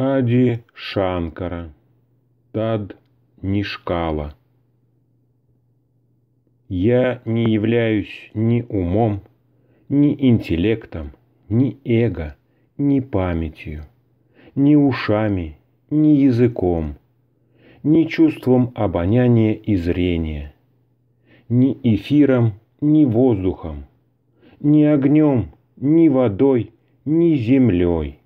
Ади Шанкара, Тад Нишкала. Я не являюсь ни умом, ни интеллектом, ни эго, ни памятью, ни ушами, ни языком, ни чувством обоняния и зрения, ни эфиром, ни воздухом, ни огнем, ни водой, ни землей,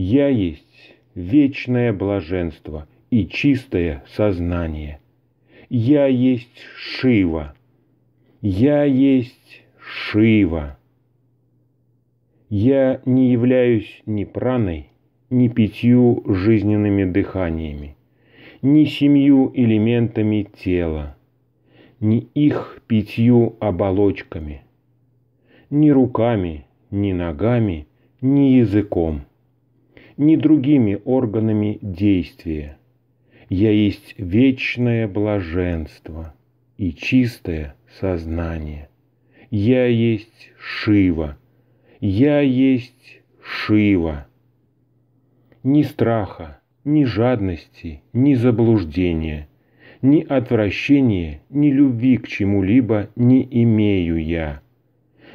я есть вечное блаженство и чистое сознание. Я есть Шива. Я есть Шива. Я не являюсь ни праной, ни пятью жизненными дыханиями, ни семью элементами тела, ни их пятью оболочками, ни руками, ни ногами, ни языком – ни другими органами действия. Я есть вечное блаженство и чистое сознание. Я есть Шива. Я есть Шива. Ни страха, ни жадности, ни заблуждения, ни отвращения, ни любви к чему-либо не имею я.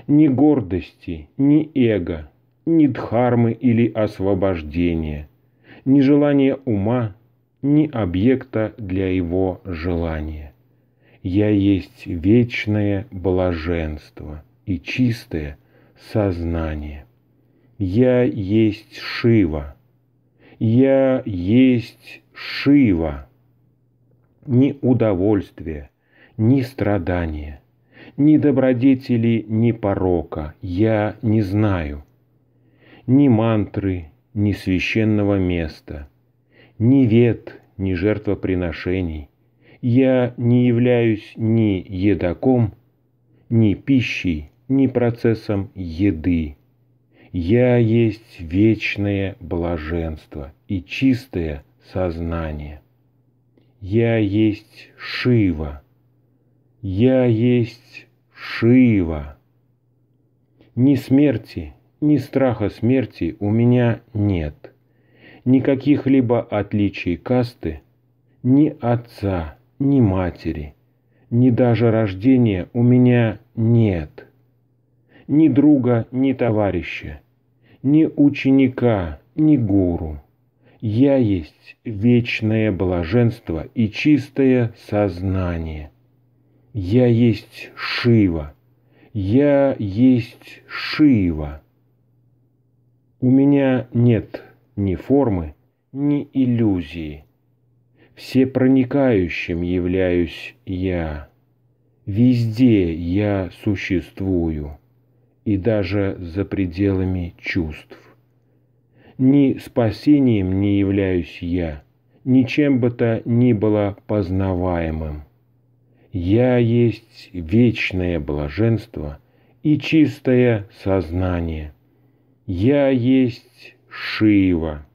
Ни гордости, ни эго, ни дхармы или освобождения, ни желания ума, ни объекта для его желания. Я есть вечное блаженство и чистое сознание. Я есть Шива. Я есть Шива. Ни удовольствия, ни страдания, ни добродетели, ни порока я не знаю – ни мантры, ни священного места, ни вет, ни жертвоприношений. Я не являюсь ни едоком, ни пищей, ни процессом еды. Я есть вечное блаженство и чистое сознание. Я есть Шива. Я есть Шива. Ни смерти, ни страха смерти у меня нет, никаких либо отличий касты, ни отца, ни матери, ни даже рождения у меня нет, ни друга, ни товарища, ни ученика, ни гуру. Я есть вечное блаженство и чистое сознание. Я есть Шива. Я есть Шива. У меня нет ни формы, ни иллюзии. Все проникающим являюсь я. Везде я существую, и даже за пределами чувств. Ни спасением не являюсь я, ничем бы то ни было познаваемым. Я есть вечное блаженство и чистое сознание. Я есть Шива.